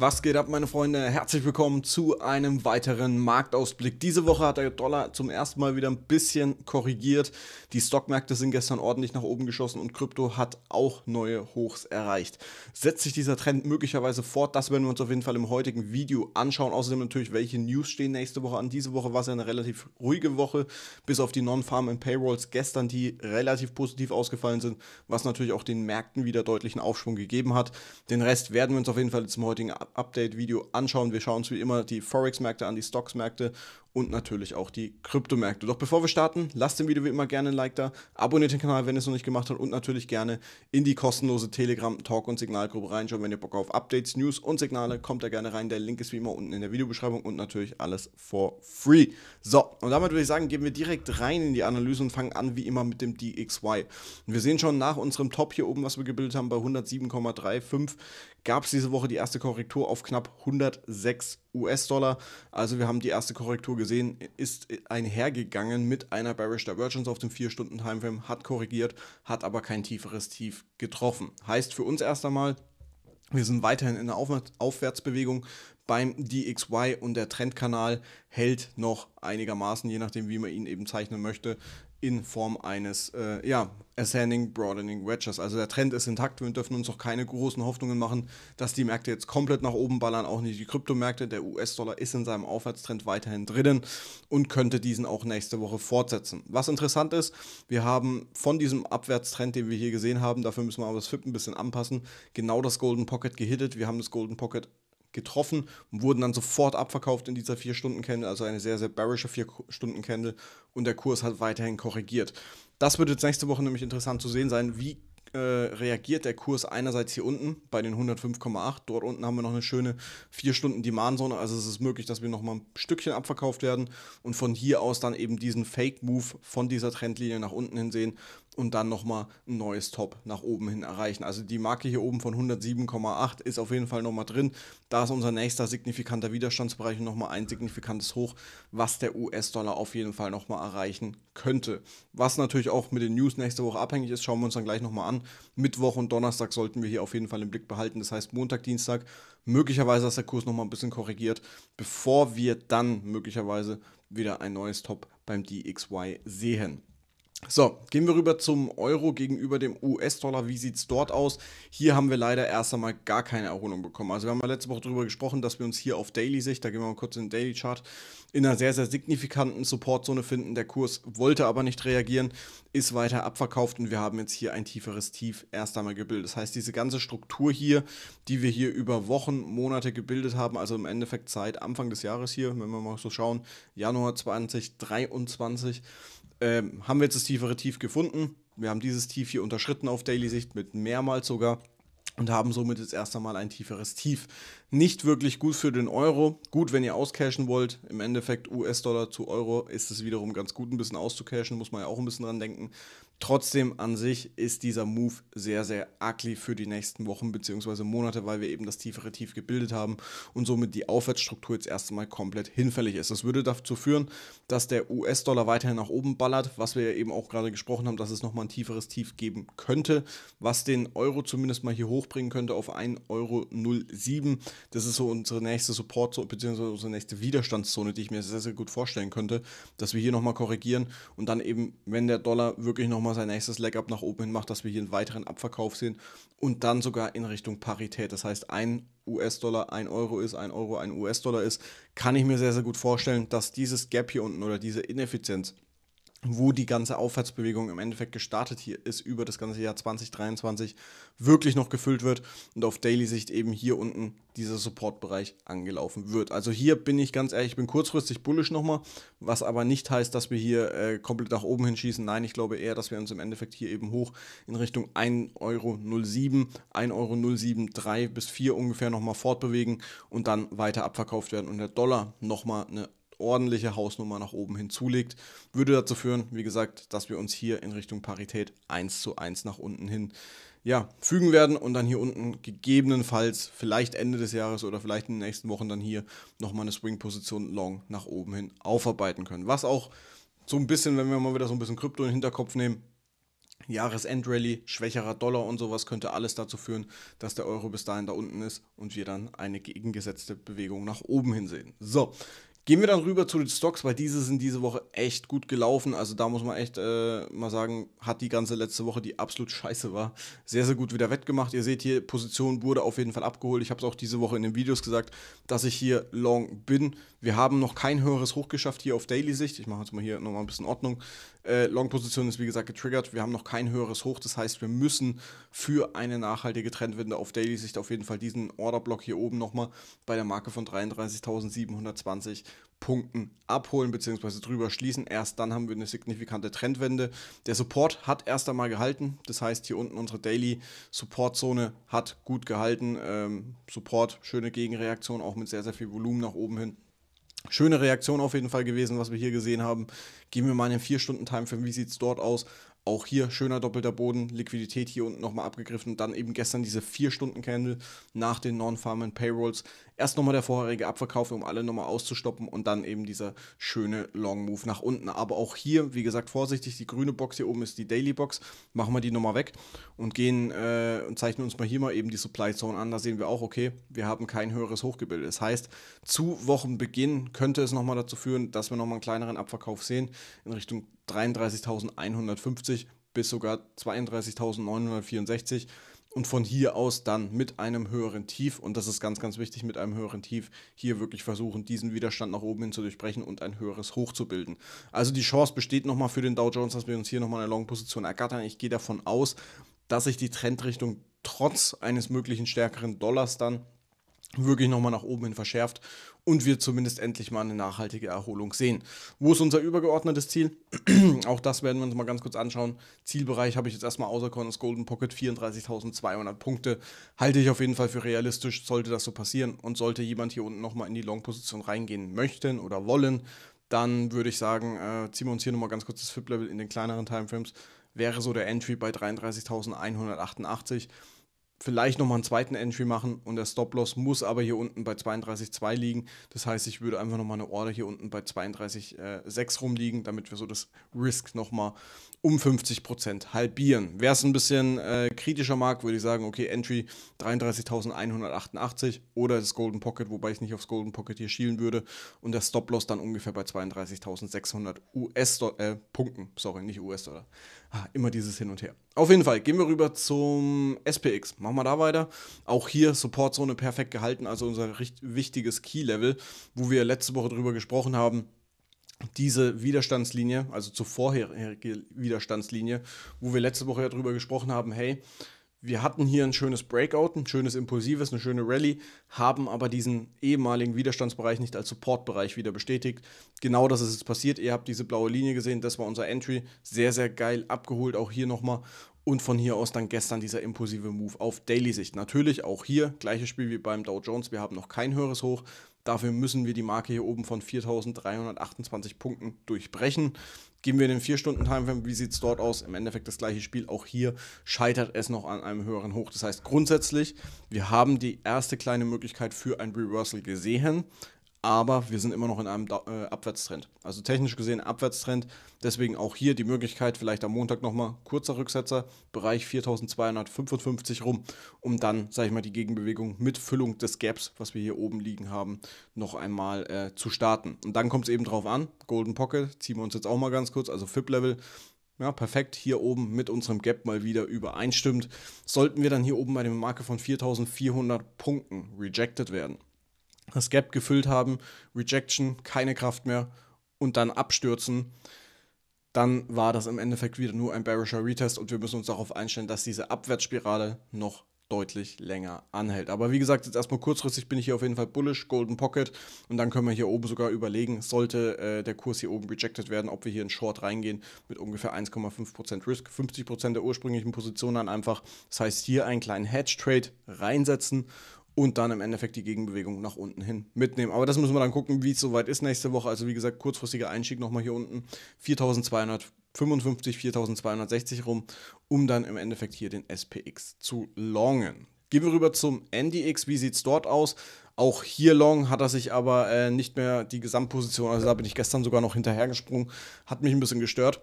Was geht ab, meine Freunde? Herzlich willkommen zu einem weiteren Marktausblick. Diese Woche hat der Dollar zum ersten Mal wieder ein bisschen korrigiert. Die Stockmärkte sind gestern ordentlich nach oben geschossen und Krypto hat auch neue Hochs erreicht. Setzt sich dieser Trend möglicherweise fort? Das werden wir uns auf jeden Fall im heutigen Video anschauen. Außerdem natürlich, welche News stehen nächste Woche an. Diese Woche war es ja eine relativ ruhige Woche, bis auf die Non-Farm and Payrolls gestern, die relativ positiv ausgefallen sind, was natürlich auch den Märkten wieder deutlichen Aufschwung gegeben hat. Den Rest werden wir uns auf jeden Fall zum heutigen Update-Video anschauen. Wir schauen uns wie immer die Forex-Märkte an, die Stocks-Märkte und natürlich auch die Kryptomärkte. Doch bevor wir starten, lasst dem Video wie immer gerne ein Like da, abonniert den Kanal, wenn ihr es noch nicht gemacht habt und natürlich gerne in die kostenlose Telegram, Talk und Signalgruppe reinschauen. Wenn ihr Bock auf Updates, News und Signale, kommt da gerne rein. Der Link ist wie immer unten in der Videobeschreibung und natürlich alles for free. So, und damit würde ich sagen, gehen wir direkt rein in die Analyse und fangen an wie immer mit dem DXY. Und wir sehen schon nach unserem Top hier oben, was wir gebildet haben, bei 107,35 gab es diese Woche die erste Korrektur auf knapp 106 US-Dollar. Also wir haben die erste Korrektur gesehen, ist einhergegangen mit einer Bearish Divergence auf dem 4-Stunden-Timeframe, hat korrigiert, hat aber kein tieferes Tief getroffen. Heißt für uns erst einmal, wir sind weiterhin in einer Aufwärtsbewegung beim DXY und der Trendkanal hält noch einigermaßen, je nachdem, wie man ihn eben zeichnen möchte, in Form eines äh, ja, Ascending Broadening Wedges. Also der Trend ist intakt. Wir dürfen uns auch keine großen Hoffnungen machen, dass die Märkte jetzt komplett nach oben ballern, auch nicht die Kryptomärkte. Der US-Dollar ist in seinem Aufwärtstrend weiterhin drinnen und könnte diesen auch nächste Woche fortsetzen. Was interessant ist, wir haben von diesem Abwärtstrend, den wir hier gesehen haben, dafür müssen wir aber das FIP ein bisschen anpassen, genau das Golden Pocket gehittet. Wir haben das Golden Pocket getroffen und wurden dann sofort abverkauft in dieser 4-Stunden-Candle, also eine sehr, sehr bearische 4-Stunden-Candle und der Kurs hat weiterhin korrigiert. Das wird jetzt nächste Woche nämlich interessant zu sehen sein, wie äh, reagiert der Kurs einerseits hier unten bei den 105,8. Dort unten haben wir noch eine schöne 4-Stunden-Demand-Zone. Also es ist möglich, dass wir nochmal ein Stückchen abverkauft werden und von hier aus dann eben diesen Fake-Move von dieser Trendlinie nach unten hin sehen und dann nochmal ein neues Top nach oben hin erreichen. Also die Marke hier oben von 107,8 ist auf jeden Fall nochmal drin. Da ist unser nächster signifikanter Widerstandsbereich und nochmal ein signifikantes Hoch, was der US-Dollar auf jeden Fall nochmal erreichen könnte. Was natürlich auch mit den News nächste Woche abhängig ist, schauen wir uns dann gleich nochmal an. Mittwoch und Donnerstag sollten wir hier auf jeden Fall im Blick behalten. Das heißt Montag, Dienstag, möglicherweise, dass der Kurs nochmal ein bisschen korrigiert, bevor wir dann möglicherweise wieder ein neues Top beim DXY sehen. So, gehen wir rüber zum Euro gegenüber dem US-Dollar. Wie sieht es dort aus? Hier haben wir leider erst einmal gar keine Erholung bekommen. Also wir haben ja letzte Woche darüber gesprochen, dass wir uns hier auf Daily-Sicht, da gehen wir mal kurz in den Daily-Chart, in einer sehr, sehr signifikanten Supportzone finden. Der Kurs wollte aber nicht reagieren, ist weiter abverkauft und wir haben jetzt hier ein tieferes Tief erst einmal gebildet. Das heißt, diese ganze Struktur hier, die wir hier über Wochen, Monate gebildet haben, also im Endeffekt seit Anfang des Jahres hier, wenn wir mal so schauen, Januar 2023, ähm, haben wir jetzt das tiefere Tief gefunden. Wir haben dieses Tief hier unterschritten auf Daily-Sicht mit mehrmals sogar und haben somit jetzt erst einmal ein tieferes Tief. Nicht wirklich gut für den Euro. Gut, wenn ihr auscashen wollt. Im Endeffekt US-Dollar zu Euro ist es wiederum ganz gut, ein bisschen auszucashen. Muss man ja auch ein bisschen dran denken. Trotzdem an sich ist dieser Move sehr, sehr ugly für die nächsten Wochen bzw. Monate, weil wir eben das tiefere Tief gebildet haben und somit die Aufwärtsstruktur jetzt erstmal komplett hinfällig ist. Das würde dazu führen, dass der US-Dollar weiterhin nach oben ballert, was wir ja eben auch gerade gesprochen haben, dass es nochmal ein tieferes Tief geben könnte, was den Euro zumindest mal hier hochbringen könnte auf 1,07 Euro. Das ist so unsere nächste Support- bzw. unsere nächste Widerstandszone, die ich mir sehr, sehr gut vorstellen könnte, dass wir hier nochmal korrigieren und dann eben, wenn der Dollar wirklich nochmal nochmal sein nächstes Leg-Up nach oben hin macht, dass wir hier einen weiteren Abverkauf sehen und dann sogar in Richtung Parität. Das heißt, ein US-Dollar ein Euro ist, ein Euro ein US-Dollar ist, kann ich mir sehr, sehr gut vorstellen, dass dieses Gap hier unten oder diese Ineffizienz wo die ganze Aufwärtsbewegung im Endeffekt gestartet hier ist über das ganze Jahr 2023 wirklich noch gefüllt wird und auf Daily Sicht eben hier unten dieser Support-Bereich angelaufen wird. Also hier bin ich ganz ehrlich, ich bin kurzfristig bullish nochmal, was aber nicht heißt, dass wir hier äh, komplett nach oben hinschießen. Nein, ich glaube eher, dass wir uns im Endeffekt hier eben hoch in Richtung 1,07 Euro, 1,07 Euro, 3 bis 4 ungefähr nochmal fortbewegen und dann weiter abverkauft werden und der Dollar nochmal eine ordentliche Hausnummer nach oben hinzulegt, würde dazu führen, wie gesagt, dass wir uns hier in Richtung Parität 1 zu 1 nach unten hin ja, fügen werden und dann hier unten gegebenenfalls vielleicht Ende des Jahres oder vielleicht in den nächsten Wochen dann hier nochmal eine Swing-Position long nach oben hin aufarbeiten können. Was auch so ein bisschen, wenn wir mal wieder so ein bisschen Krypto in den Hinterkopf nehmen, Jahresendrallye, schwächerer Dollar und sowas könnte alles dazu führen, dass der Euro bis dahin da unten ist und wir dann eine gegengesetzte Bewegung nach oben hin sehen. So, Gehen wir dann rüber zu den Stocks, weil diese sind diese Woche echt gut gelaufen. Also da muss man echt äh, mal sagen, hat die ganze letzte Woche, die absolut scheiße war, sehr, sehr gut wieder wettgemacht. Ihr seht hier, Position wurde auf jeden Fall abgeholt. Ich habe es auch diese Woche in den Videos gesagt, dass ich hier long bin. Wir haben noch kein höheres Hoch geschafft hier auf Daily-Sicht. Ich mache jetzt mal hier nochmal ein bisschen Ordnung. Äh, Long-Position ist wie gesagt getriggert. Wir haben noch kein höheres Hoch. Das heißt, wir müssen für eine nachhaltige Trendwende auf Daily-Sicht auf jeden Fall diesen Order-Block hier oben nochmal bei der Marke von 33.720 Punkten abholen bzw. drüber schließen. Erst dann haben wir eine signifikante Trendwende. Der Support hat erst einmal gehalten. Das heißt, hier unten unsere Daily Support Zone hat gut gehalten. Ähm, Support, schöne Gegenreaktion, auch mit sehr, sehr viel Volumen nach oben hin. Schöne Reaktion auf jeden Fall gewesen, was wir hier gesehen haben. Gehen wir mal in den 4-Stunden-Time-Frame. Wie sieht es dort aus? Auch hier schöner doppelter Boden, Liquidität hier unten nochmal abgegriffen. Dann eben gestern diese 4-Stunden-Candle nach den Non-Farming Payrolls. Erst nochmal der vorherige Abverkauf, um alle nochmal auszustoppen und dann eben dieser schöne Long-Move nach unten. Aber auch hier, wie gesagt, vorsichtig, die grüne Box hier oben ist die Daily-Box. Machen wir die nochmal weg und gehen äh, und zeichnen uns mal hier mal eben die Supply Zone an. Da sehen wir auch, okay, wir haben kein höheres Hochgebilde. Das heißt, zu Wochenbeginn könnte es nochmal dazu führen, dass wir nochmal einen kleineren Abverkauf sehen in Richtung 33.150 bis sogar 32.964 und von hier aus dann mit einem höheren Tief, und das ist ganz, ganz wichtig, mit einem höheren Tief hier wirklich versuchen, diesen Widerstand nach oben hin zu durchbrechen und ein höheres Hoch zu bilden. Also die Chance besteht nochmal für den Dow Jones, dass wir uns hier nochmal eine Long-Position ergattern. Ich gehe davon aus, dass sich die Trendrichtung trotz eines möglichen stärkeren Dollars dann wirklich nochmal nach oben hin verschärft und wir zumindest endlich mal eine nachhaltige Erholung sehen. Wo ist unser übergeordnetes Ziel? Auch das werden wir uns mal ganz kurz anschauen. Zielbereich habe ich jetzt erstmal außer Corners Golden Pocket 34.200 Punkte. Halte ich auf jeden Fall für realistisch, sollte das so passieren. Und sollte jemand hier unten nochmal in die Long-Position reingehen möchten oder wollen, dann würde ich sagen, äh, ziehen wir uns hier nochmal ganz kurz das FIP-Level in den kleineren Timeframes. Wäre so der Entry bei 33.188 vielleicht nochmal einen zweiten Entry machen und der Stop-Loss muss aber hier unten bei 32,2 liegen. Das heißt, ich würde einfach nochmal eine Order hier unten bei 32,6 äh, rumliegen, damit wir so das Risk nochmal um 50% halbieren. Wäre es ein bisschen äh, kritischer mag, würde ich sagen, okay, Entry 33.188 oder das Golden Pocket, wobei ich nicht aufs Golden Pocket hier schielen würde und der Stop-Loss dann ungefähr bei 32.600 US-Dollar, äh, Punkten, sorry, nicht US-Dollar. Ah, immer dieses Hin und Her. Auf jeden Fall, gehen wir rüber zum SPX. Mal machen wir da weiter. Auch hier Supportzone perfekt gehalten, also unser recht wichtiges Key-Level, wo wir letzte Woche drüber gesprochen haben diese Widerstandslinie, also zur vorherigen Widerstandslinie, wo wir letzte Woche ja drüber gesprochen haben, hey, wir hatten hier ein schönes Breakout, ein schönes impulsives, eine schöne Rallye, haben aber diesen ehemaligen Widerstandsbereich nicht als Supportbereich wieder bestätigt. Genau das ist jetzt passiert. Ihr habt diese blaue Linie gesehen, das war unser Entry. Sehr, sehr geil abgeholt, auch hier nochmal. Und von hier aus dann gestern dieser impulsive Move auf Daily-Sicht. Natürlich auch hier, gleiches Spiel wie beim Dow Jones. Wir haben noch kein höheres Hoch. Dafür müssen wir die Marke hier oben von 4.328 Punkten durchbrechen. Geben wir den 4-Stunden-Timeframe, wie sieht es dort aus? Im Endeffekt das gleiche Spiel. Auch hier scheitert es noch an einem höheren Hoch. Das heißt grundsätzlich, wir haben die erste kleine Möglichkeit für ein Reversal gesehen aber wir sind immer noch in einem äh, Abwärtstrend. Also technisch gesehen Abwärtstrend. Deswegen auch hier die Möglichkeit, vielleicht am Montag nochmal kurzer Rücksetzer, Bereich 4255 rum, um dann, sage ich mal, die Gegenbewegung mit Füllung des Gaps, was wir hier oben liegen haben, noch einmal äh, zu starten. Und dann kommt es eben drauf an. Golden Pocket ziehen wir uns jetzt auch mal ganz kurz, also FIP-Level ja, perfekt hier oben mit unserem Gap mal wieder übereinstimmt. Sollten wir dann hier oben bei der Marke von 4400 Punkten rejected werden, das Gap gefüllt haben, Rejection, keine Kraft mehr und dann abstürzen, dann war das im Endeffekt wieder nur ein bearischer Retest und wir müssen uns darauf einstellen, dass diese Abwärtsspirale noch deutlich länger anhält. Aber wie gesagt, jetzt erstmal kurzfristig bin ich hier auf jeden Fall bullish, Golden Pocket und dann können wir hier oben sogar überlegen, sollte äh, der Kurs hier oben rejected werden, ob wir hier in Short reingehen mit ungefähr 1,5% Risk, 50% der ursprünglichen Position dann einfach. Das heißt, hier einen kleinen Hedge Trade reinsetzen und dann im Endeffekt die Gegenbewegung nach unten hin mitnehmen. Aber das müssen wir dann gucken, wie es soweit ist nächste Woche. Also wie gesagt, kurzfristiger Einstieg nochmal hier unten. 4255, 4260 rum, um dann im Endeffekt hier den SPX zu longen. Gehen wir rüber zum NDX. Wie sieht es dort aus? Auch hier long hat er sich aber äh, nicht mehr die Gesamtposition, also da bin ich gestern sogar noch hinterhergesprungen, hat mich ein bisschen gestört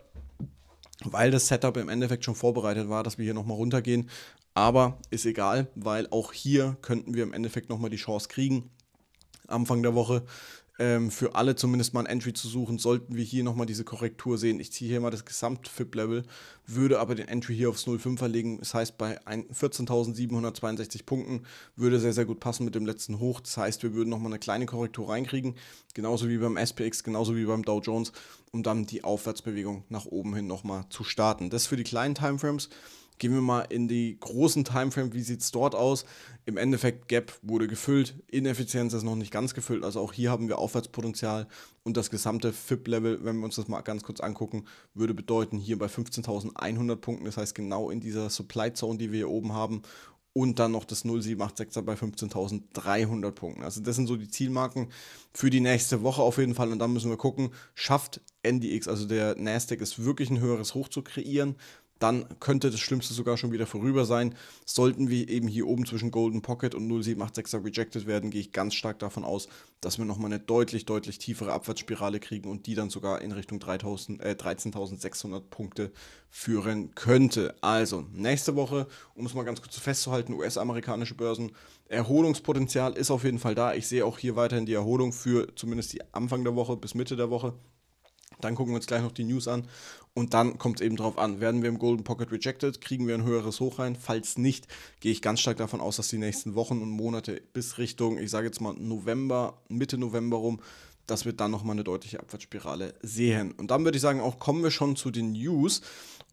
weil das Setup im Endeffekt schon vorbereitet war, dass wir hier nochmal runtergehen. Aber ist egal, weil auch hier könnten wir im Endeffekt nochmal die Chance kriegen. Anfang der Woche ähm, für alle zumindest mal ein Entry zu suchen, sollten wir hier nochmal diese Korrektur sehen. Ich ziehe hier mal das Gesamt-FIP-Level, würde aber den Entry hier aufs 05er legen. Das heißt, bei 14.762 Punkten würde sehr, sehr gut passen mit dem letzten Hoch. Das heißt, wir würden nochmal eine kleine Korrektur reinkriegen, genauso wie beim SPX, genauso wie beim Dow Jones, um dann die Aufwärtsbewegung nach oben hin nochmal zu starten. Das für die kleinen Timeframes. Gehen wir mal in die großen Timeframe, wie sieht es dort aus? Im Endeffekt, Gap wurde gefüllt, Ineffizienz ist noch nicht ganz gefüllt, also auch hier haben wir Aufwärtspotenzial und das gesamte FIP-Level, wenn wir uns das mal ganz kurz angucken, würde bedeuten hier bei 15.100 Punkten, das heißt genau in dieser Supply Zone, die wir hier oben haben und dann noch das 0786er bei 15.300 Punkten. Also das sind so die Zielmarken für die nächste Woche auf jeden Fall und dann müssen wir gucken, schafft NDX, also der Nasdaq, es wirklich ein höheres Hoch zu kreieren, dann könnte das Schlimmste sogar schon wieder vorüber sein. Sollten wir eben hier oben zwischen Golden Pocket und 0786er rejected werden, gehe ich ganz stark davon aus, dass wir nochmal eine deutlich, deutlich tiefere Abwärtsspirale kriegen und die dann sogar in Richtung äh, 13.600 Punkte führen könnte. Also, nächste Woche, um es mal ganz kurz festzuhalten, US-amerikanische Börsen, Erholungspotenzial ist auf jeden Fall da. Ich sehe auch hier weiterhin die Erholung für zumindest die Anfang der Woche bis Mitte der Woche. Dann gucken wir uns gleich noch die News an und dann kommt es eben drauf an. Werden wir im Golden Pocket rejected? Kriegen wir ein höheres Hoch rein? Falls nicht, gehe ich ganz stark davon aus, dass die nächsten Wochen und Monate bis Richtung, ich sage jetzt mal November, Mitte November rum, dass wir dann nochmal eine deutliche Abwärtsspirale sehen. Und dann würde ich sagen, auch kommen wir schon zu den News.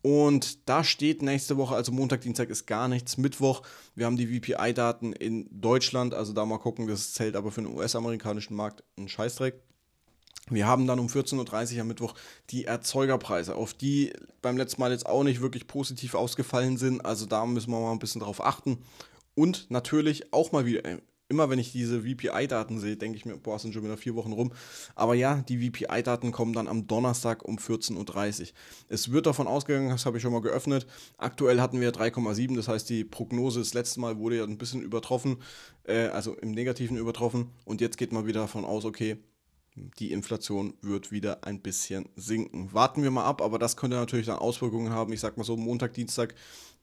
Und da steht nächste Woche, also Montag, Dienstag ist gar nichts. Mittwoch, wir haben die VPI-Daten in Deutschland, also da mal gucken, das zählt aber für den US-amerikanischen Markt ein Scheißdreck. Wir haben dann um 14.30 Uhr am Mittwoch die Erzeugerpreise, auf die beim letzten Mal jetzt auch nicht wirklich positiv ausgefallen sind. Also da müssen wir mal ein bisschen drauf achten. Und natürlich auch mal wieder, äh, immer wenn ich diese VPI-Daten sehe, denke ich mir, boah, sind schon wieder vier Wochen rum. Aber ja, die VPI-Daten kommen dann am Donnerstag um 14.30 Uhr. Es wird davon ausgegangen, das habe ich schon mal geöffnet. Aktuell hatten wir 3,7, das heißt, die Prognose das letzte Mal wurde ja ein bisschen übertroffen, äh, also im Negativen übertroffen. Und jetzt geht man wieder davon aus, okay, die Inflation wird wieder ein bisschen sinken. Warten wir mal ab, aber das könnte natürlich dann Auswirkungen haben. Ich sag mal so, Montag, Dienstag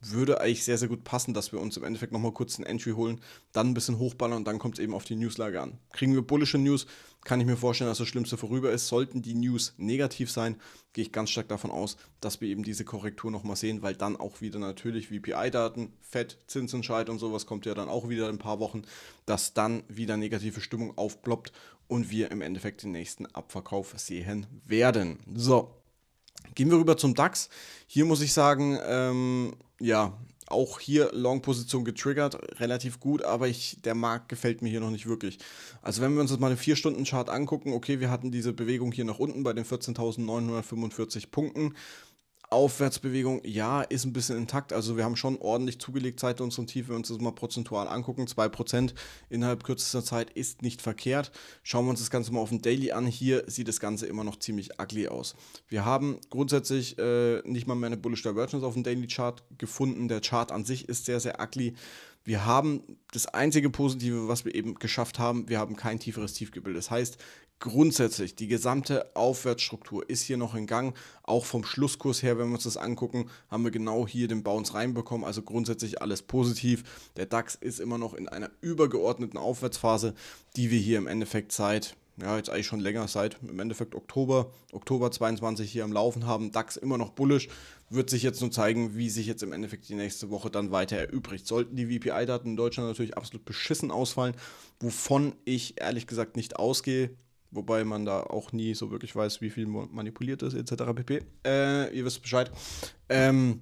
würde eigentlich sehr, sehr gut passen, dass wir uns im Endeffekt nochmal kurz ein Entry holen, dann ein bisschen hochballern und dann kommt es eben auf die Newslage an. Kriegen wir bullische News, kann ich mir vorstellen, dass das Schlimmste vorüber ist. Sollten die News negativ sein, gehe ich ganz stark davon aus, dass wir eben diese Korrektur nochmal sehen, weil dann auch wieder natürlich VPI-Daten, FED, Zinsentscheid und sowas kommt ja dann auch wieder in ein paar Wochen, dass dann wieder negative Stimmung aufploppt und wir im Endeffekt den nächsten Abverkauf sehen werden. So, gehen wir rüber zum DAX. Hier muss ich sagen, ähm, ja, auch hier Long-Position getriggert, relativ gut, aber ich, der Markt gefällt mir hier noch nicht wirklich. Also wenn wir uns jetzt mal den 4-Stunden-Chart angucken, okay, wir hatten diese Bewegung hier nach unten bei den 14.945 Punkten. Aufwärtsbewegung, ja, ist ein bisschen intakt. Also wir haben schon ordentlich zugelegt seit unserem Tief, wenn wir uns das mal prozentual angucken. 2% innerhalb kürzester Zeit ist nicht verkehrt. Schauen wir uns das Ganze mal auf dem Daily an. Hier sieht das Ganze immer noch ziemlich ugly aus. Wir haben grundsätzlich äh, nicht mal mehr eine Bullish Divergence auf dem Daily Chart gefunden. Der Chart an sich ist sehr, sehr ugly. Wir haben das einzige Positive, was wir eben geschafft haben, wir haben kein tieferes Tief gebildet. Das heißt, grundsätzlich, die gesamte Aufwärtsstruktur ist hier noch in Gang. Auch vom Schlusskurs her, wenn wir uns das angucken, haben wir genau hier den Bounce reinbekommen. Also grundsätzlich alles positiv. Der DAX ist immer noch in einer übergeordneten Aufwärtsphase, die wir hier im Endeffekt seit, ja, jetzt eigentlich schon länger, seit im Endeffekt Oktober, Oktober 22 hier am Laufen haben. DAX immer noch bullisch. Wird sich jetzt nur zeigen, wie sich jetzt im Endeffekt die nächste Woche dann weiter erübrigt. Sollten die VPI-Daten in Deutschland natürlich absolut beschissen ausfallen, wovon ich ehrlich gesagt nicht ausgehe, Wobei man da auch nie so wirklich weiß, wie viel manipuliert ist, etc. pp. Äh, ihr wisst Bescheid. Ähm,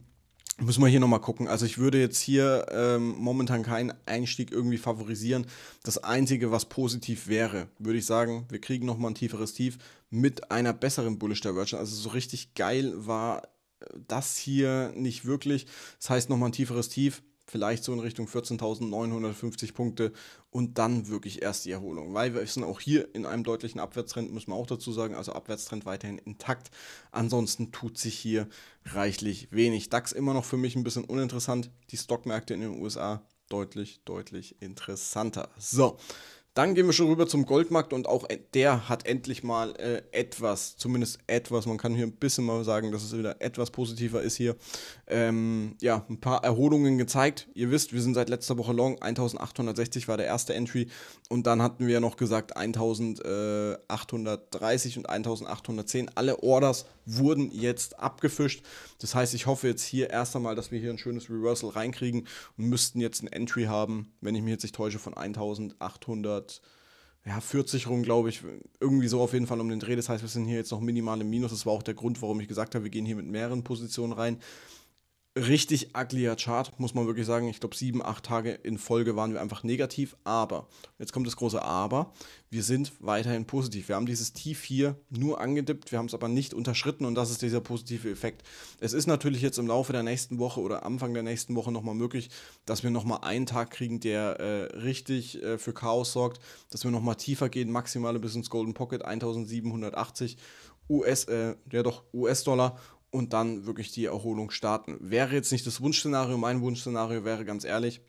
Müssen wir hier nochmal gucken. Also ich würde jetzt hier ähm, momentan keinen Einstieg irgendwie favorisieren. Das Einzige, was positiv wäre, würde ich sagen, wir kriegen nochmal ein tieferes Tief mit einer besseren Bullish Divergence. Also so richtig geil war äh, das hier nicht wirklich. Das heißt nochmal ein tieferes Tief, vielleicht so in Richtung 14.950 Punkte und dann wirklich erst die Erholung. Weil wir sind auch hier in einem deutlichen Abwärtstrend, muss man auch dazu sagen, also Abwärtstrend weiterhin intakt. Ansonsten tut sich hier reichlich wenig. DAX immer noch für mich ein bisschen uninteressant, die Stockmärkte in den USA deutlich, deutlich interessanter. So. Dann gehen wir schon rüber zum Goldmarkt und auch der hat endlich mal äh, etwas, zumindest etwas, man kann hier ein bisschen mal sagen, dass es wieder etwas positiver ist hier, ähm, ja, ein paar Erholungen gezeigt. Ihr wisst, wir sind seit letzter Woche long, 1860 war der erste Entry und dann hatten wir ja noch gesagt 1830 äh, und 1810, alle Orders wurden jetzt abgefischt. Das heißt, ich hoffe jetzt hier erst einmal, dass wir hier ein schönes Reversal reinkriegen und müssten jetzt ein Entry haben, wenn ich mich jetzt nicht täusche, von 1800 ja, 40 rum, glaube ich, irgendwie so auf jeden Fall um den Dreh. Das heißt, wir sind hier jetzt noch minimal im Minus. Das war auch der Grund, warum ich gesagt habe, wir gehen hier mit mehreren Positionen rein richtig uglier Chart, muss man wirklich sagen. Ich glaube, sieben, acht Tage in Folge waren wir einfach negativ. Aber, jetzt kommt das große Aber, wir sind weiterhin positiv. Wir haben dieses Tief hier nur angedippt, wir haben es aber nicht unterschritten und das ist dieser positive Effekt. Es ist natürlich jetzt im Laufe der nächsten Woche oder Anfang der nächsten Woche nochmal möglich, dass wir nochmal einen Tag kriegen, der äh, richtig äh, für Chaos sorgt, dass wir nochmal tiefer gehen, maximale bis ins Golden Pocket 1780 US, äh, ja doch, US-Dollar und dann wirklich die Erholung starten. Wäre jetzt nicht das Wunschszenario, mein Wunschszenario wäre ganz ehrlich,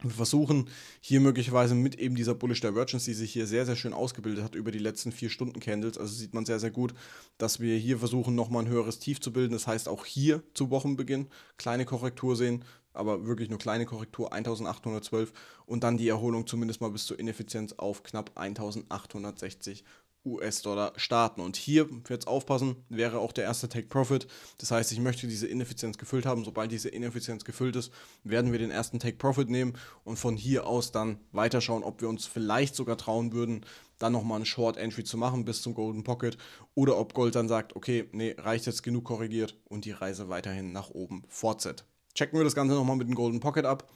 wir versuchen hier möglicherweise mit eben dieser Bullish Divergence, die sich hier sehr, sehr schön ausgebildet hat über die letzten vier Stunden Candles. Also sieht man sehr, sehr gut, dass wir hier versuchen, nochmal ein höheres Tief zu bilden. Das heißt auch hier zu Wochenbeginn kleine Korrektur sehen, aber wirklich nur kleine Korrektur 1812 und dann die Erholung zumindest mal bis zur Ineffizienz auf knapp 1860 US-Dollar starten. Und hier, jetzt aufpassen, wäre auch der erste Take Profit. Das heißt, ich möchte diese Ineffizienz gefüllt haben. Sobald diese Ineffizienz gefüllt ist, werden wir den ersten Take Profit nehmen und von hier aus dann weiterschauen, ob wir uns vielleicht sogar trauen würden, dann nochmal einen Short Entry zu machen bis zum Golden Pocket oder ob Gold dann sagt, okay, nee, reicht jetzt genug korrigiert und die Reise weiterhin nach oben fortsetzt. Checken wir das Ganze nochmal mit dem Golden Pocket ab.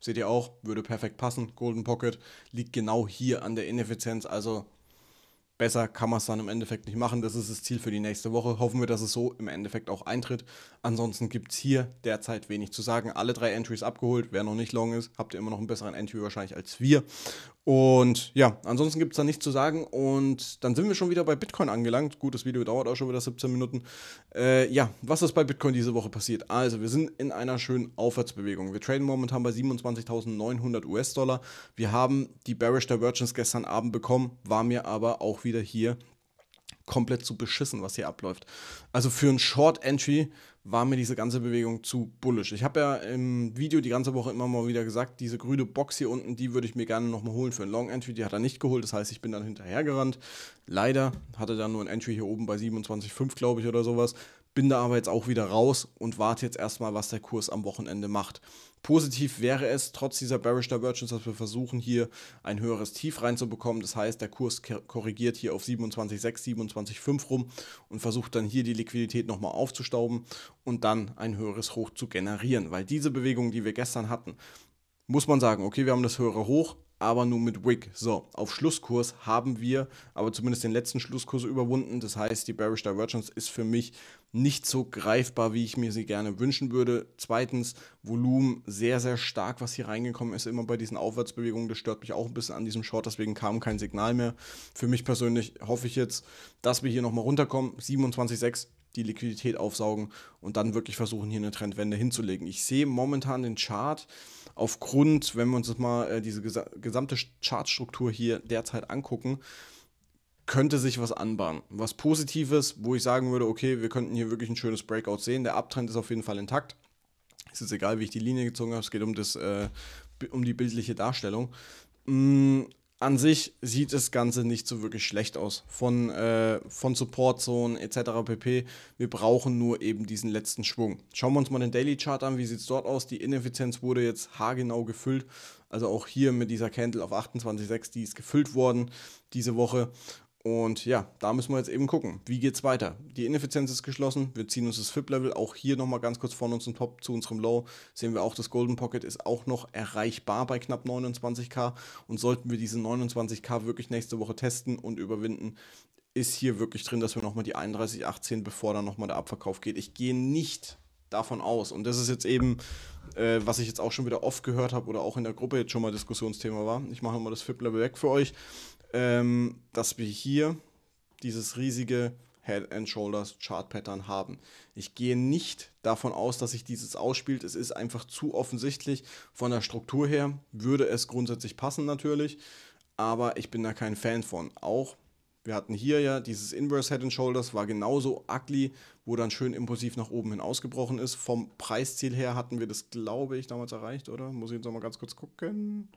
Seht ihr auch, würde perfekt passen. Golden Pocket liegt genau hier an der Ineffizienz, also Besser kann man es dann im Endeffekt nicht machen. Das ist das Ziel für die nächste Woche. Hoffen wir, dass es so im Endeffekt auch eintritt. Ansonsten gibt es hier derzeit wenig zu sagen. Alle drei Entries abgeholt. Wer noch nicht long ist, habt ihr immer noch einen besseren Entry wahrscheinlich als wir. Und ja, ansonsten gibt es da nichts zu sagen. Und dann sind wir schon wieder bei Bitcoin angelangt. Gut, das Video dauert auch schon wieder 17 Minuten. Äh, ja, was ist bei Bitcoin diese Woche passiert? Also, wir sind in einer schönen Aufwärtsbewegung. Wir traden momentan bei 27.900 US-Dollar. Wir haben die Bearish Divergence gestern Abend bekommen, war mir aber auch wieder hier komplett zu beschissen, was hier abläuft. Also für ein Short Entry war mir diese ganze Bewegung zu bullisch. Ich habe ja im Video die ganze Woche immer mal wieder gesagt, diese grüne Box hier unten, die würde ich mir gerne nochmal holen für ein Long Entry. Die hat er nicht geholt, das heißt, ich bin dann hinterhergerannt. Leider hatte dann nur ein Entry hier oben bei 27,5, glaube ich, oder sowas. Bin da aber jetzt auch wieder raus und warte jetzt erstmal, was der Kurs am Wochenende macht. Positiv wäre es, trotz dieser Bearish Divergence, dass wir versuchen, hier ein höheres Tief reinzubekommen. Das heißt, der Kurs korrigiert hier auf 27,6, 27,5 rum und versucht dann hier die Liquidität nochmal aufzustauben und dann ein höheres Hoch zu generieren. Weil diese Bewegung, die wir gestern hatten, muss man sagen, okay, wir haben das höhere Hoch, aber nur mit Wick. So, auf Schlusskurs haben wir aber zumindest den letzten Schlusskurs überwunden. Das heißt, die Bearish Divergence ist für mich nicht so greifbar, wie ich mir sie gerne wünschen würde. Zweitens, Volumen sehr, sehr stark, was hier reingekommen ist, immer bei diesen Aufwärtsbewegungen. Das stört mich auch ein bisschen an diesem Short, deswegen kam kein Signal mehr. Für mich persönlich hoffe ich jetzt, dass wir hier nochmal runterkommen. 27,6 die Liquidität aufsaugen und dann wirklich versuchen, hier eine Trendwende hinzulegen. Ich sehe momentan den Chart aufgrund, wenn wir uns das mal äh, diese gesa gesamte Chartstruktur hier derzeit angucken, könnte sich was anbahnen. Was Positives, wo ich sagen würde, okay, wir könnten hier wirklich ein schönes Breakout sehen. Der Abtrend ist auf jeden Fall intakt. Es ist egal, wie ich die Linie gezogen habe, es geht um, das, äh, um die bildliche Darstellung. Mm, an sich sieht das Ganze nicht so wirklich schlecht aus. Von, äh, von Supportzonen etc. pp. Wir brauchen nur eben diesen letzten Schwung. Schauen wir uns mal den Daily Chart an. Wie sieht es dort aus? Die Ineffizienz wurde jetzt haargenau gefüllt. Also auch hier mit dieser Candle auf 28,6, die ist gefüllt worden diese Woche. Und ja, da müssen wir jetzt eben gucken, wie geht es weiter. Die Ineffizienz ist geschlossen, wir ziehen uns das FIP-Level auch hier nochmal ganz kurz von unserem Top zu unserem Low. Sehen wir auch, das Golden Pocket ist auch noch erreichbar bei knapp 29k. Und sollten wir diese 29k wirklich nächste Woche testen und überwinden, ist hier wirklich drin, dass wir nochmal die 31,18, bevor dann nochmal der Abverkauf geht. Ich gehe nicht davon aus. Und das ist jetzt eben, äh, was ich jetzt auch schon wieder oft gehört habe oder auch in der Gruppe jetzt schon mal Diskussionsthema war. Ich mache nochmal das FIP-Level weg für euch ähm, dass wir hier dieses riesige Head and Shoulders Chart Pattern haben. Ich gehe nicht davon aus, dass sich dieses ausspielt. Es ist einfach zu offensichtlich. Von der Struktur her würde es grundsätzlich passen natürlich, aber ich bin da kein Fan von. Auch wir hatten hier ja dieses Inverse Head and Shoulders war genauso ugly, wo dann schön impulsiv nach oben hin ausgebrochen ist. Vom Preisziel her hatten wir das glaube ich damals erreicht, oder? Muss ich jetzt noch mal ganz kurz gucken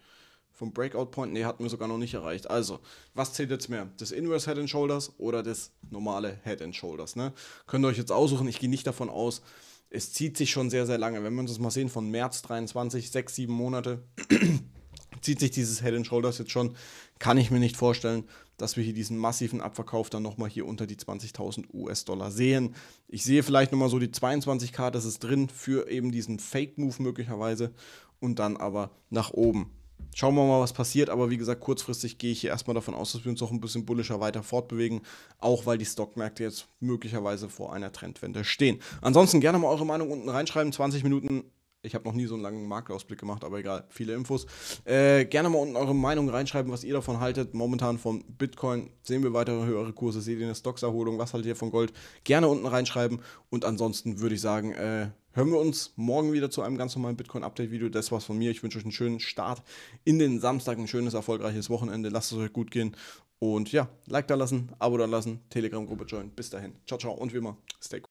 vom Breakout Point, nee, hatten wir sogar noch nicht erreicht. Also, was zählt jetzt mehr? Das Inverse Head and Shoulders oder das normale Head and Shoulders, ne? Könnt ihr euch jetzt aussuchen, ich gehe nicht davon aus, es zieht sich schon sehr, sehr lange. Wenn wir uns das mal sehen, von März 23, 6, 7 Monate, zieht sich dieses Head and Shoulders jetzt schon, kann ich mir nicht vorstellen, dass wir hier diesen massiven Abverkauf dann nochmal hier unter die 20.000 US-Dollar sehen. Ich sehe vielleicht nochmal so die 22k, das ist drin für eben diesen Fake-Move möglicherweise und dann aber nach oben schauen wir mal, was passiert. Aber wie gesagt, kurzfristig gehe ich hier erstmal davon aus, dass wir uns auch ein bisschen bullischer weiter fortbewegen, auch weil die Stockmärkte jetzt möglicherweise vor einer Trendwende stehen. Ansonsten gerne mal eure Meinung unten reinschreiben. 20 Minuten ich habe noch nie so einen langen Marktausblick gemacht, aber egal, viele Infos. Äh, gerne mal unten eure Meinung reinschreiben, was ihr davon haltet. Momentan von Bitcoin sehen wir weitere höhere Kurse, seht ihr eine Stockserholung, was haltet ihr von Gold? Gerne unten reinschreiben und ansonsten würde ich sagen, äh, hören wir uns morgen wieder zu einem ganz normalen Bitcoin-Update-Video. Das war's von mir. Ich wünsche euch einen schönen Start in den Samstag, ein schönes, erfolgreiches Wochenende. Lasst es euch gut gehen und ja, Like da lassen, Abo da lassen, Telegram-Gruppe joinen. Bis dahin, ciao, ciao und wie immer, stay cool.